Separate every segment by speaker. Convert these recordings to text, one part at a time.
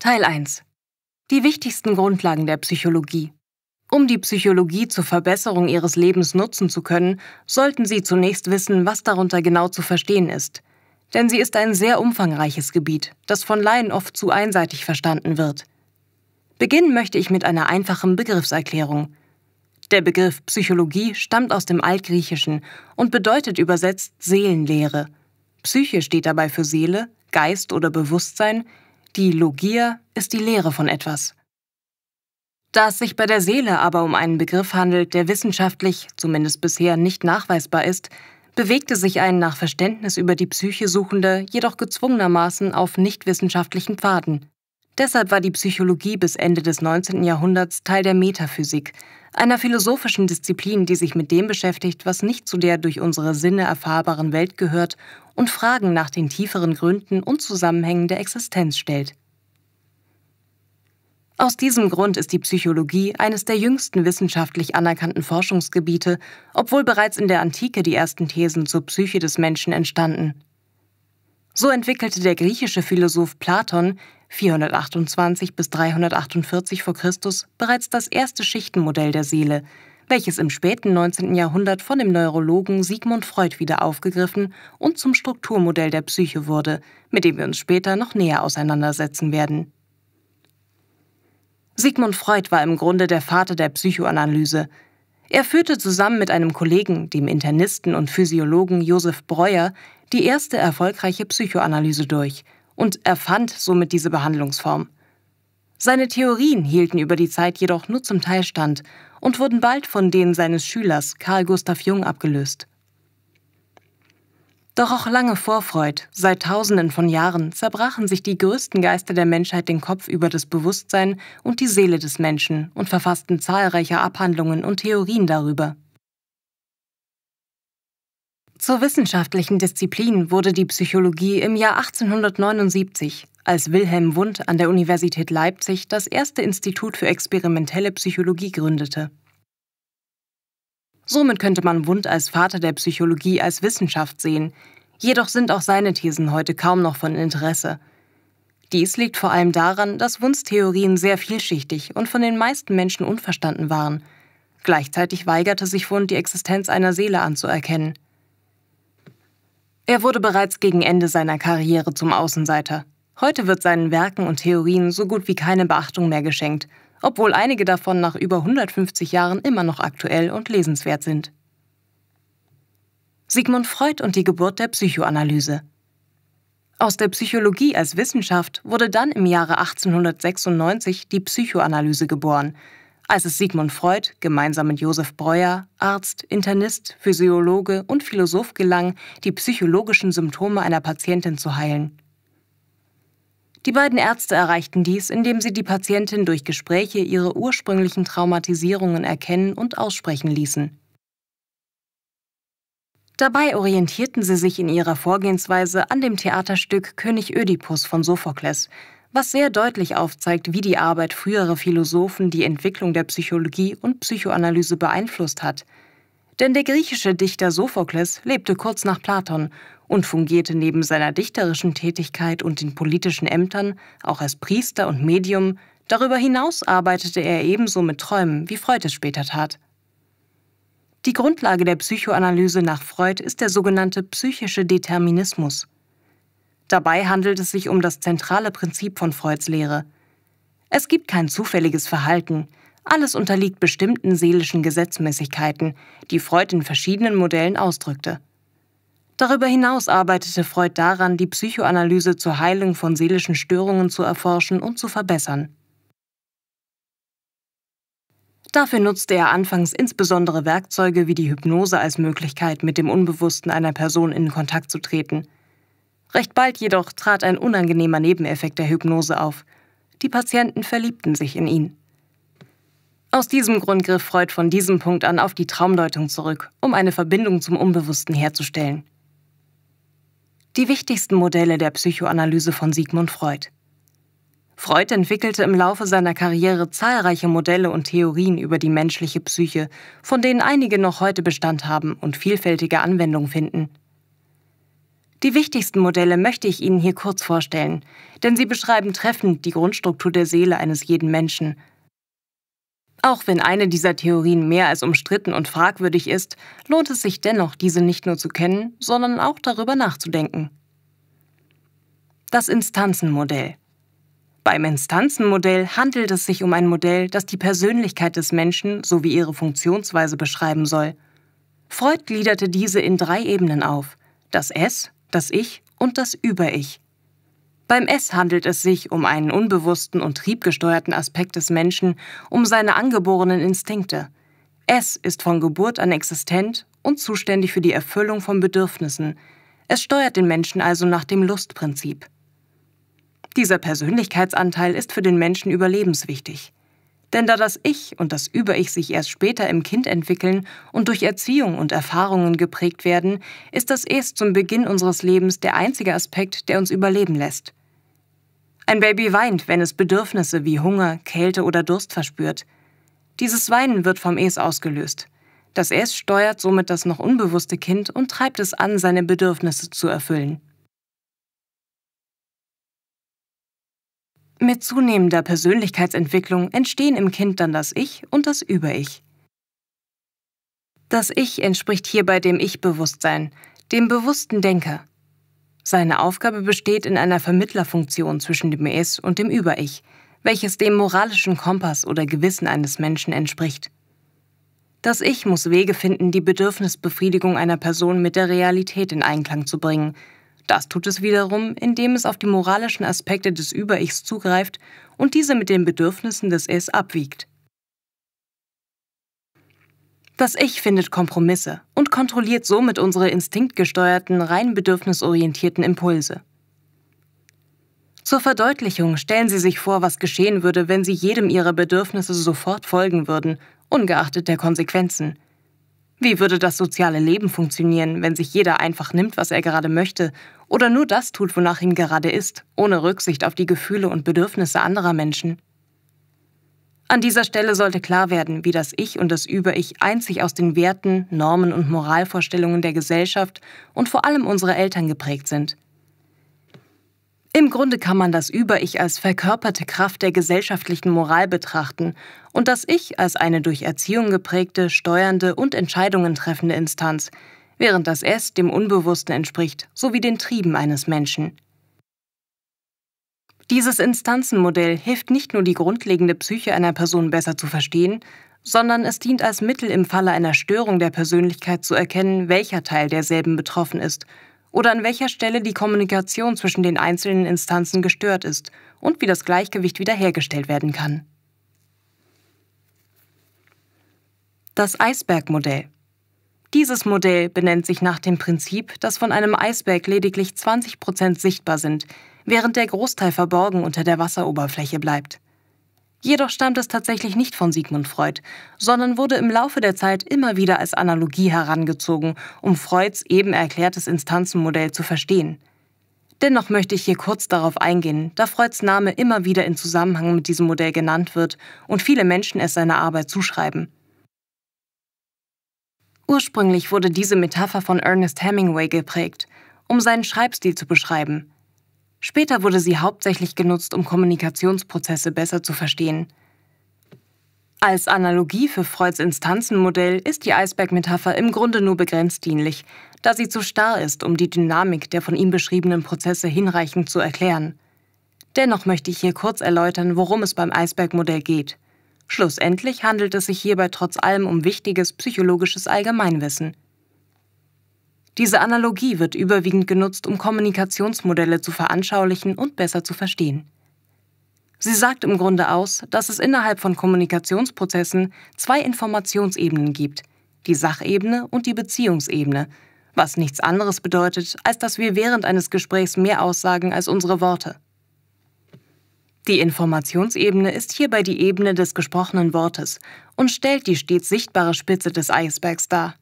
Speaker 1: Teil 1. Die wichtigsten Grundlagen der Psychologie. Um die Psychologie zur Verbesserung ihres Lebens nutzen zu können, sollten Sie zunächst wissen, was darunter genau zu verstehen ist. Denn sie ist ein sehr umfangreiches Gebiet, das von Laien oft zu einseitig verstanden wird. Beginnen möchte ich mit einer einfachen Begriffserklärung. Der Begriff Psychologie stammt aus dem Altgriechischen und bedeutet übersetzt Seelenlehre. Psyche steht dabei für Seele, Geist oder Bewusstsein, die Logia ist die Lehre von etwas. Da es sich bei der Seele aber um einen Begriff handelt, der wissenschaftlich, zumindest bisher, nicht nachweisbar ist, bewegte sich ein nach Verständnis über die Psyche suchender jedoch gezwungenermaßen auf nichtwissenschaftlichen Pfaden. Deshalb war die Psychologie bis Ende des 19. Jahrhunderts Teil der Metaphysik, einer philosophischen Disziplin, die sich mit dem beschäftigt, was nicht zu der durch unsere Sinne erfahrbaren Welt gehört und Fragen nach den tieferen Gründen und Zusammenhängen der Existenz stellt. Aus diesem Grund ist die Psychologie eines der jüngsten wissenschaftlich anerkannten Forschungsgebiete, obwohl bereits in der Antike die ersten Thesen zur Psyche des Menschen entstanden. So entwickelte der griechische Philosoph Platon 428 bis 348 vor Christus bereits das erste Schichtenmodell der Seele, welches im späten 19. Jahrhundert von dem Neurologen Sigmund Freud wieder aufgegriffen und zum Strukturmodell der Psyche wurde, mit dem wir uns später noch näher auseinandersetzen werden. Sigmund Freud war im Grunde der Vater der Psychoanalyse. Er führte zusammen mit einem Kollegen, dem Internisten und Physiologen Josef Breuer, die erste erfolgreiche Psychoanalyse durch – und erfand somit diese Behandlungsform. Seine Theorien hielten über die Zeit jedoch nur zum Teil stand und wurden bald von denen seines Schülers Carl Gustav Jung abgelöst. Doch auch lange vor Freud, seit Tausenden von Jahren, zerbrachen sich die größten Geister der Menschheit den Kopf über das Bewusstsein und die Seele des Menschen und verfassten zahlreiche Abhandlungen und Theorien darüber. Zur wissenschaftlichen Disziplin wurde die Psychologie im Jahr 1879, als Wilhelm Wundt an der Universität Leipzig das erste Institut für experimentelle Psychologie gründete. Somit könnte man Wundt als Vater der Psychologie als Wissenschaft sehen, jedoch sind auch seine Thesen heute kaum noch von Interesse. Dies liegt vor allem daran, dass Wundts Theorien sehr vielschichtig und von den meisten Menschen unverstanden waren. Gleichzeitig weigerte sich Wundt, die Existenz einer Seele anzuerkennen – er wurde bereits gegen Ende seiner Karriere zum Außenseiter. Heute wird seinen Werken und Theorien so gut wie keine Beachtung mehr geschenkt, obwohl einige davon nach über 150 Jahren immer noch aktuell und lesenswert sind. Sigmund Freud und die Geburt der Psychoanalyse. Aus der Psychologie als Wissenschaft wurde dann im Jahre 1896 die Psychoanalyse geboren, als es Sigmund Freud gemeinsam mit Josef Breuer, Arzt, Internist, Physiologe und Philosoph gelang, die psychologischen Symptome einer Patientin zu heilen. Die beiden Ärzte erreichten dies, indem sie die Patientin durch Gespräche ihre ursprünglichen Traumatisierungen erkennen und aussprechen ließen. Dabei orientierten sie sich in ihrer Vorgehensweise an dem Theaterstück König Ödipus von Sophokles, was sehr deutlich aufzeigt, wie die Arbeit früherer Philosophen die Entwicklung der Psychologie und Psychoanalyse beeinflusst hat. Denn der griechische Dichter Sophokles lebte kurz nach Platon und fungierte neben seiner dichterischen Tätigkeit und den politischen Ämtern auch als Priester und Medium, darüber hinaus arbeitete er ebenso mit Träumen, wie Freud es später tat. Die Grundlage der Psychoanalyse nach Freud ist der sogenannte psychische Determinismus – Dabei handelt es sich um das zentrale Prinzip von Freuds Lehre. Es gibt kein zufälliges Verhalten. Alles unterliegt bestimmten seelischen Gesetzmäßigkeiten, die Freud in verschiedenen Modellen ausdrückte. Darüber hinaus arbeitete Freud daran, die Psychoanalyse zur Heilung von seelischen Störungen zu erforschen und zu verbessern. Dafür nutzte er anfangs insbesondere Werkzeuge wie die Hypnose als Möglichkeit, mit dem Unbewussten einer Person in Kontakt zu treten – Recht bald jedoch trat ein unangenehmer Nebeneffekt der Hypnose auf. Die Patienten verliebten sich in ihn. Aus diesem Grund griff Freud von diesem Punkt an auf die Traumdeutung zurück, um eine Verbindung zum Unbewussten herzustellen. Die wichtigsten Modelle der Psychoanalyse von Sigmund Freud. Freud entwickelte im Laufe seiner Karriere zahlreiche Modelle und Theorien über die menschliche Psyche, von denen einige noch heute Bestand haben und vielfältige Anwendung finden. Die wichtigsten Modelle möchte ich Ihnen hier kurz vorstellen, denn sie beschreiben treffend die Grundstruktur der Seele eines jeden Menschen. Auch wenn eine dieser Theorien mehr als umstritten und fragwürdig ist, lohnt es sich dennoch, diese nicht nur zu kennen, sondern auch darüber nachzudenken. Das Instanzenmodell. Beim Instanzenmodell handelt es sich um ein Modell, das die Persönlichkeit des Menschen sowie ihre Funktionsweise beschreiben soll. Freud gliederte diese in drei Ebenen auf. Das S, das Ich und das Über-Ich. Beim S handelt es sich um einen unbewussten und triebgesteuerten Aspekt des Menschen, um seine angeborenen Instinkte. S ist von Geburt an existent und zuständig für die Erfüllung von Bedürfnissen. Es steuert den Menschen also nach dem Lustprinzip. Dieser Persönlichkeitsanteil ist für den Menschen überlebenswichtig. Denn da das Ich und das Über-Ich sich erst später im Kind entwickeln und durch Erziehung und Erfahrungen geprägt werden, ist das Es zum Beginn unseres Lebens der einzige Aspekt, der uns überleben lässt. Ein Baby weint, wenn es Bedürfnisse wie Hunger, Kälte oder Durst verspürt. Dieses Weinen wird vom Es ausgelöst. Das Es steuert somit das noch unbewusste Kind und treibt es an, seine Bedürfnisse zu erfüllen. Mit zunehmender Persönlichkeitsentwicklung entstehen im Kind dann das Ich und das Über-Ich. Das Ich entspricht hierbei dem Ich-Bewusstsein, dem bewussten Denker. Seine Aufgabe besteht in einer Vermittlerfunktion zwischen dem Es und dem Über-Ich, welches dem moralischen Kompass oder Gewissen eines Menschen entspricht. Das Ich muss Wege finden, die Bedürfnisbefriedigung einer Person mit der Realität in Einklang zu bringen das tut es wiederum, indem es auf die moralischen Aspekte des Über-Ichs zugreift und diese mit den Bedürfnissen des Es abwiegt. Das Ich findet Kompromisse und kontrolliert somit unsere instinktgesteuerten, rein bedürfnisorientierten Impulse. Zur Verdeutlichung stellen Sie sich vor, was geschehen würde, wenn Sie jedem Ihrer Bedürfnisse sofort folgen würden, ungeachtet der Konsequenzen. Wie würde das soziale Leben funktionieren, wenn sich jeder einfach nimmt, was er gerade möchte, oder nur das tut, wonach ihm gerade ist, ohne Rücksicht auf die Gefühle und Bedürfnisse anderer Menschen? An dieser Stelle sollte klar werden, wie das Ich und das Über-Ich einzig aus den Werten, Normen und Moralvorstellungen der Gesellschaft und vor allem unserer Eltern geprägt sind. Im Grunde kann man das Über-Ich als verkörperte Kraft der gesellschaftlichen Moral betrachten und das Ich als eine durch Erziehung geprägte, steuernde und Entscheidungen treffende Instanz, während das Es dem Unbewussten entspricht, sowie den Trieben eines Menschen. Dieses Instanzenmodell hilft nicht nur die grundlegende Psyche einer Person besser zu verstehen, sondern es dient als Mittel im Falle einer Störung der Persönlichkeit zu erkennen, welcher Teil derselben betroffen ist – oder an welcher Stelle die Kommunikation zwischen den einzelnen Instanzen gestört ist und wie das Gleichgewicht wiederhergestellt werden kann. Das Eisbergmodell. Dieses Modell benennt sich nach dem Prinzip, dass von einem Eisberg lediglich 20 Prozent sichtbar sind, während der Großteil verborgen unter der Wasseroberfläche bleibt. Jedoch stammt es tatsächlich nicht von Sigmund Freud, sondern wurde im Laufe der Zeit immer wieder als Analogie herangezogen, um Freuds eben erklärtes Instanzenmodell zu verstehen. Dennoch möchte ich hier kurz darauf eingehen, da Freuds Name immer wieder in Zusammenhang mit diesem Modell genannt wird und viele Menschen es seiner Arbeit zuschreiben. Ursprünglich wurde diese Metapher von Ernest Hemingway geprägt, um seinen Schreibstil zu beschreiben. Später wurde sie hauptsächlich genutzt, um Kommunikationsprozesse besser zu verstehen. Als Analogie für Freuds Instanzenmodell ist die Eisbergmetapher im Grunde nur begrenzt dienlich, da sie zu starr ist, um die Dynamik der von ihm beschriebenen Prozesse hinreichend zu erklären. Dennoch möchte ich hier kurz erläutern, worum es beim Eisbergmodell geht. Schlussendlich handelt es sich hierbei trotz allem um wichtiges psychologisches Allgemeinwissen, diese Analogie wird überwiegend genutzt, um Kommunikationsmodelle zu veranschaulichen und besser zu verstehen. Sie sagt im Grunde aus, dass es innerhalb von Kommunikationsprozessen zwei Informationsebenen gibt, die Sachebene und die Beziehungsebene, was nichts anderes bedeutet, als dass wir während eines Gesprächs mehr aussagen als unsere Worte. Die Informationsebene ist hierbei die Ebene des gesprochenen Wortes und stellt die stets sichtbare Spitze des Eisbergs dar.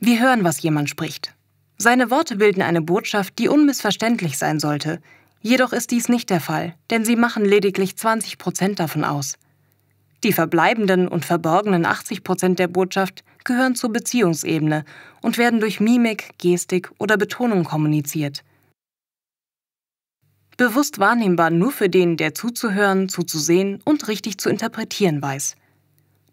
Speaker 1: Wir hören, was jemand spricht. Seine Worte bilden eine Botschaft, die unmissverständlich sein sollte. Jedoch ist dies nicht der Fall, denn sie machen lediglich 20 Prozent davon aus. Die verbleibenden und verborgenen 80 Prozent der Botschaft gehören zur Beziehungsebene und werden durch Mimik, Gestik oder Betonung kommuniziert. Bewusst wahrnehmbar nur für den, der zuzuhören, zuzusehen und richtig zu interpretieren weiß –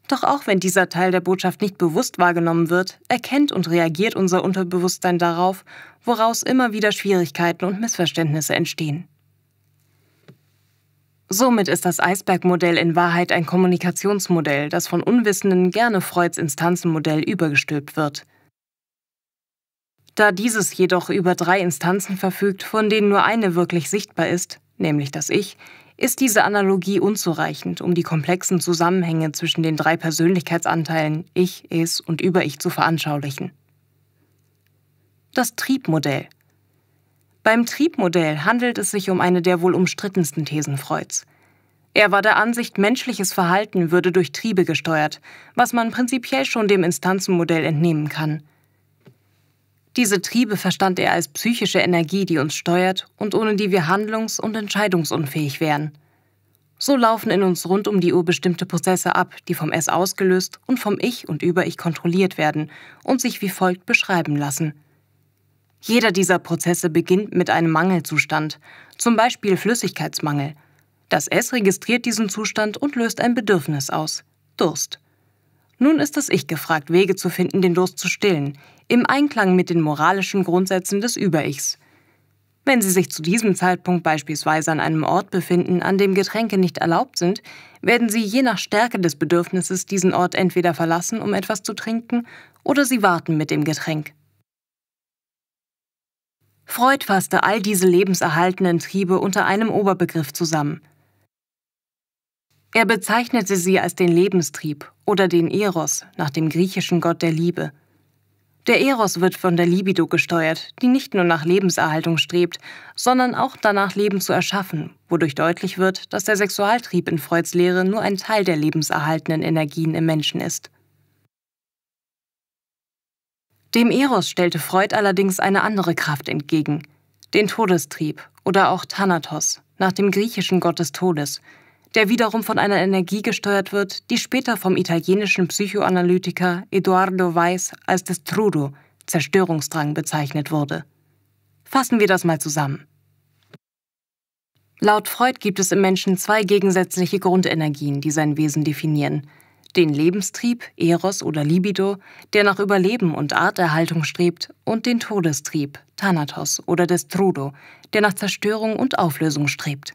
Speaker 1: doch auch wenn dieser Teil der Botschaft nicht bewusst wahrgenommen wird, erkennt und reagiert unser Unterbewusstsein darauf, woraus immer wieder Schwierigkeiten und Missverständnisse entstehen. Somit ist das Eisbergmodell in Wahrheit ein Kommunikationsmodell, das von Unwissenden gerne Freuds Instanzenmodell übergestülpt wird. Da dieses jedoch über drei Instanzen verfügt, von denen nur eine wirklich sichtbar ist, nämlich das Ich, ist diese Analogie unzureichend, um die komplexen Zusammenhänge zwischen den drei Persönlichkeitsanteilen Ich, Es und Über-Ich zu veranschaulichen. Das Triebmodell. Beim Triebmodell handelt es sich um eine der wohl umstrittensten Thesen Freuds. Er war der Ansicht, menschliches Verhalten würde durch Triebe gesteuert, was man prinzipiell schon dem Instanzenmodell entnehmen kann – diese Triebe verstand er als psychische Energie, die uns steuert und ohne die wir handlungs- und entscheidungsunfähig wären. So laufen in uns rund um die Uhr bestimmte Prozesse ab, die vom S ausgelöst und vom Ich und über Ich kontrolliert werden und sich wie folgt beschreiben lassen. Jeder dieser Prozesse beginnt mit einem Mangelzustand, zum Beispiel Flüssigkeitsmangel. Das S registriert diesen Zustand und löst ein Bedürfnis aus, Durst. Nun ist es ich gefragt, Wege zu finden, den Durst zu stillen, im Einklang mit den moralischen Grundsätzen des Überichs. Wenn Sie sich zu diesem Zeitpunkt beispielsweise an einem Ort befinden, an dem Getränke nicht erlaubt sind, werden Sie je nach Stärke des Bedürfnisses diesen Ort entweder verlassen, um etwas zu trinken, oder Sie warten mit dem Getränk. Freud fasste all diese lebenserhaltenden Triebe unter einem Oberbegriff zusammen – er bezeichnete sie als den Lebenstrieb oder den Eros nach dem griechischen Gott der Liebe. Der Eros wird von der Libido gesteuert, die nicht nur nach Lebenserhaltung strebt, sondern auch danach Leben zu erschaffen, wodurch deutlich wird, dass der Sexualtrieb in Freuds Lehre nur ein Teil der lebenserhaltenden Energien im Menschen ist. Dem Eros stellte Freud allerdings eine andere Kraft entgegen, den Todestrieb oder auch Thanatos, nach dem griechischen Gott des Todes, der wiederum von einer Energie gesteuert wird, die später vom italienischen Psychoanalytiker Eduardo Weiss als Destrudo, Zerstörungsdrang, bezeichnet wurde. Fassen wir das mal zusammen. Laut Freud gibt es im Menschen zwei gegensätzliche Grundenergien, die sein Wesen definieren. Den Lebenstrieb, Eros oder Libido, der nach Überleben und Arterhaltung strebt, und den Todestrieb, Thanatos oder Destrudo, der nach Zerstörung und Auflösung strebt.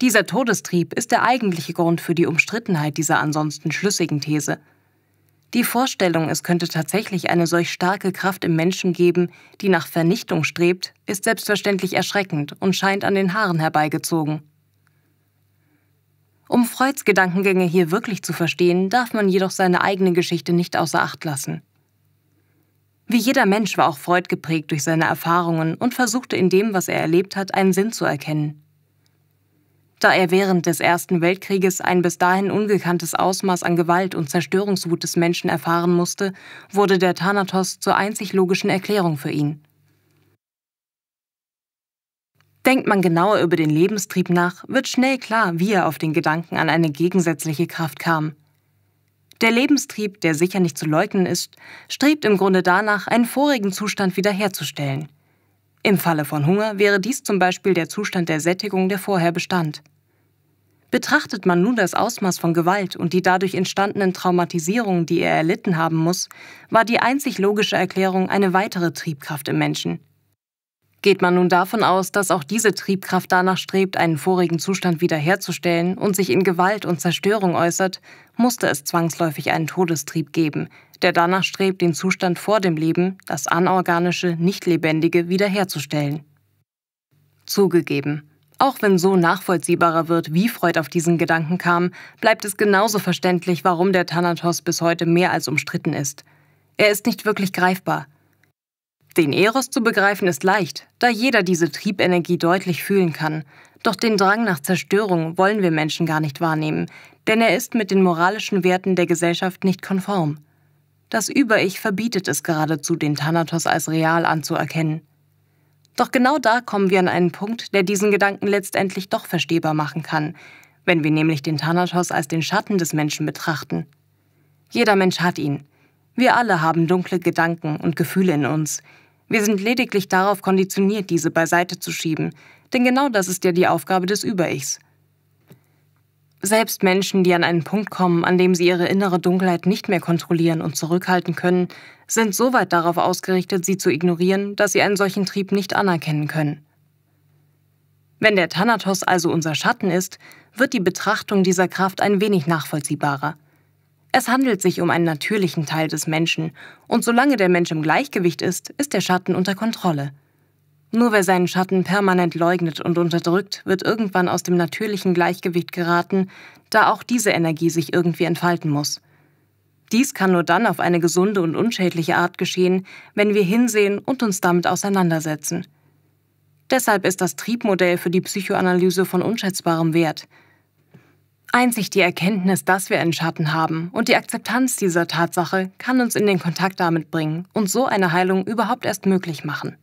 Speaker 1: Dieser Todestrieb ist der eigentliche Grund für die Umstrittenheit dieser ansonsten schlüssigen These. Die Vorstellung, es könnte tatsächlich eine solch starke Kraft im Menschen geben, die nach Vernichtung strebt, ist selbstverständlich erschreckend und scheint an den Haaren herbeigezogen. Um Freuds Gedankengänge hier wirklich zu verstehen, darf man jedoch seine eigene Geschichte nicht außer Acht lassen. Wie jeder Mensch war auch Freud geprägt durch seine Erfahrungen und versuchte in dem, was er erlebt hat, einen Sinn zu erkennen da er während des Ersten Weltkrieges ein bis dahin ungekanntes Ausmaß an Gewalt und Zerstörungswut des Menschen erfahren musste, wurde der Thanatos zur einzig logischen Erklärung für ihn. Denkt man genauer über den Lebenstrieb nach, wird schnell klar, wie er auf den Gedanken an eine gegensätzliche Kraft kam. Der Lebenstrieb, der sicher nicht zu leugnen ist, strebt im Grunde danach, einen vorigen Zustand wiederherzustellen. Im Falle von Hunger wäre dies zum Beispiel der Zustand der Sättigung, der vorher bestand. Betrachtet man nun das Ausmaß von Gewalt und die dadurch entstandenen Traumatisierungen, die er erlitten haben muss, war die einzig logische Erklärung eine weitere Triebkraft im Menschen, Geht man nun davon aus, dass auch diese Triebkraft danach strebt, einen vorigen Zustand wiederherzustellen und sich in Gewalt und Zerstörung äußert, musste es zwangsläufig einen Todestrieb geben, der danach strebt, den Zustand vor dem Leben, das anorganische, nicht lebendige, wiederherzustellen. Zugegeben, auch wenn so nachvollziehbarer wird, wie Freud auf diesen Gedanken kam, bleibt es genauso verständlich, warum der Thanatos bis heute mehr als umstritten ist. Er ist nicht wirklich greifbar – den Eros zu begreifen ist leicht, da jeder diese Triebenergie deutlich fühlen kann. Doch den Drang nach Zerstörung wollen wir Menschen gar nicht wahrnehmen, denn er ist mit den moralischen Werten der Gesellschaft nicht konform. Das Über-Ich verbietet es geradezu, den Thanatos als real anzuerkennen. Doch genau da kommen wir an einen Punkt, der diesen Gedanken letztendlich doch verstehbar machen kann, wenn wir nämlich den Thanatos als den Schatten des Menschen betrachten. Jeder Mensch hat ihn. Wir alle haben dunkle Gedanken und Gefühle in uns, wir sind lediglich darauf konditioniert, diese beiseite zu schieben, denn genau das ist ja die Aufgabe des Überichs. Selbst Menschen, die an einen Punkt kommen, an dem sie ihre innere Dunkelheit nicht mehr kontrollieren und zurückhalten können, sind so weit darauf ausgerichtet, sie zu ignorieren, dass sie einen solchen Trieb nicht anerkennen können. Wenn der Thanatos also unser Schatten ist, wird die Betrachtung dieser Kraft ein wenig nachvollziehbarer. Es handelt sich um einen natürlichen Teil des Menschen, und solange der Mensch im Gleichgewicht ist, ist der Schatten unter Kontrolle. Nur wer seinen Schatten permanent leugnet und unterdrückt, wird irgendwann aus dem natürlichen Gleichgewicht geraten, da auch diese Energie sich irgendwie entfalten muss. Dies kann nur dann auf eine gesunde und unschädliche Art geschehen, wenn wir hinsehen und uns damit auseinandersetzen. Deshalb ist das Triebmodell für die Psychoanalyse von unschätzbarem Wert – Einzig die Erkenntnis, dass wir einen Schatten haben und die Akzeptanz dieser Tatsache kann uns in den Kontakt damit bringen und so eine Heilung überhaupt erst möglich machen.